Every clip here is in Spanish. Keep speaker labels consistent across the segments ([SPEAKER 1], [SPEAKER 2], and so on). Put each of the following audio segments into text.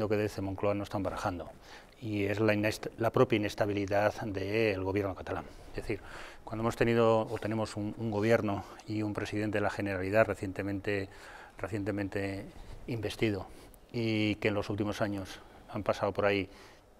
[SPEAKER 1] Lo que desde Moncloa no están barajando y es la, propia inestabilidad del gobierno catalán. Es decir, cuando hemos tenido o tenemos un, gobierno y un presidente de la Generalidad recientemente, recientemente investido y que en los últimos años han pasado por ahí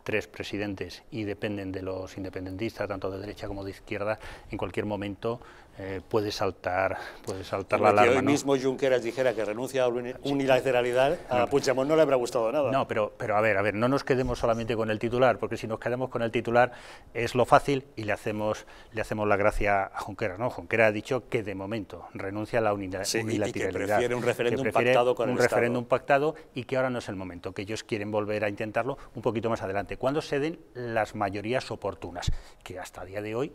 [SPEAKER 1] tres presidentes y dependen de los independentistas, tanto de derecha como de izquierda, en cualquier momento eh, puede saltar, puede saltar la alarma. Que hoy mismo Junqueras dijera que renuncia a la unilateralidad, a no, no le habrá gustado nada. No, pero, pero a ver, a ver, no nos quedemos solamente con el titular, porque si nos quedamos con el titular es lo fácil y le hacemos, le hacemos la gracia a Junqueras. ¿no? Junqueras ha dicho que de momento renuncia a la unilateralidad. que prefiere un referéndum un pactado y que ahora no es el momento, que ellos quieren volver a intentarlo un poquito más adelante cuando se den las mayorías oportunas, que hasta el día de hoy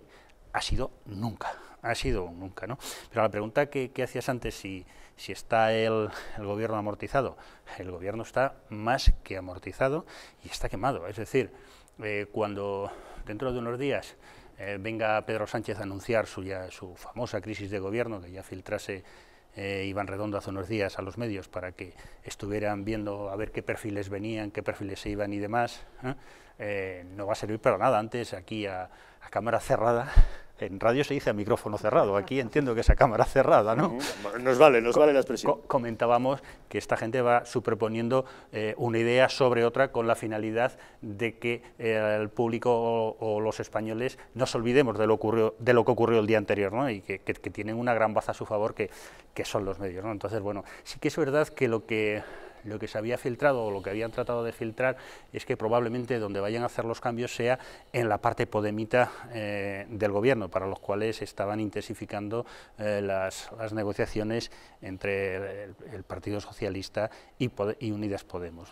[SPEAKER 1] ha sido nunca, ha sido nunca, ¿no? Pero la pregunta que, hacías antes, si, si está el, gobierno amortizado, el gobierno está más que amortizado y está quemado, es decir, eh, cuando dentro de unos días eh, venga Pedro Sánchez a anunciar su, su famosa crisis de gobierno, que ya filtrase eh, iban Redondo hace unos días a los medios para que estuvieran viendo a ver qué perfiles venían, qué perfiles se iban y demás, ¿eh? Eh, no va a servir para nada antes aquí a cámara cerrada en radio se dice a micrófono cerrado, aquí entiendo que es a cámara cerrada, ¿no? Nos vale, nos vale la expresión. comentábamos que esta gente va superponiendo eh, una idea sobre otra con la finalidad de que el eh, público o, los españoles nos olvidemos de lo, ocurrió, de lo que ocurrió el día anterior, ¿no? Y que, tienen una gran baza a su favor que, que son los medios, ¿no? Entonces, bueno, sí que es verdad que lo que lo que se había filtrado o lo que habían tratado de filtrar es que probablemente donde vayan a hacer los cambios sea en la parte podemita eh, del gobierno, para los cuales estaban intensificando eh, las, negociaciones entre el, Partido Socialista y, Unidas Podemos.